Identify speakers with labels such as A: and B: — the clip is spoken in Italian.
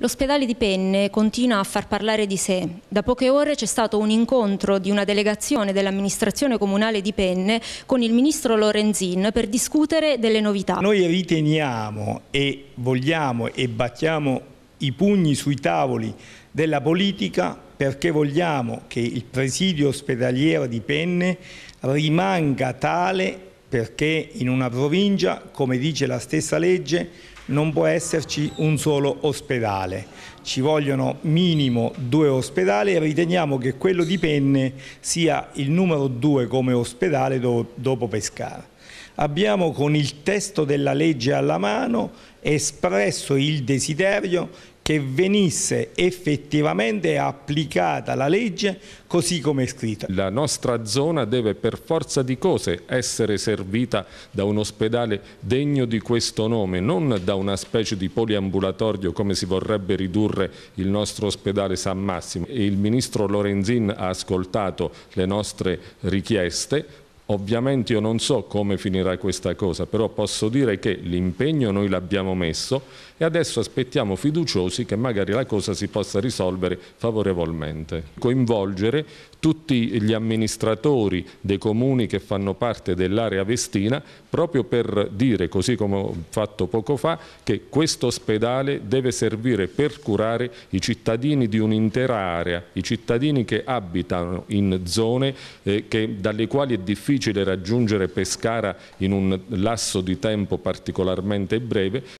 A: L'ospedale di Penne continua a far parlare di sé. Da poche ore c'è stato un incontro di una delegazione dell'amministrazione comunale di Penne con il ministro Lorenzin per discutere delle novità.
B: Noi riteniamo e vogliamo e battiamo i pugni sui tavoli della politica perché vogliamo che il presidio ospedaliero di Penne rimanga tale perché in una provincia, come dice la stessa legge, non può esserci un solo ospedale. Ci vogliono minimo due ospedali e riteniamo che quello di Penne sia il numero due come ospedale do dopo Pescara. Abbiamo con il testo della legge alla mano espresso il desiderio che venisse effettivamente applicata la legge così come è scritta. La nostra zona deve per forza di cose essere servita
C: da un ospedale degno di questo nome, non da un una specie di poliambulatorio come si vorrebbe ridurre il nostro ospedale San Massimo. Il ministro Lorenzin ha ascoltato le nostre richieste, Ovviamente io non so come finirà questa cosa, però posso dire che l'impegno noi l'abbiamo messo e adesso aspettiamo fiduciosi che magari la cosa si possa risolvere favorevolmente. Coinvolgere tutti gli amministratori dei comuni che fanno parte dell'area vestina proprio per dire, così come ho fatto poco fa, che questo ospedale deve servire per curare i cittadini di un'intera area, i cittadini che abitano in zone eh, che, dalle quali è difficile difficile raggiungere Pescara in un lasso di tempo particolarmente breve,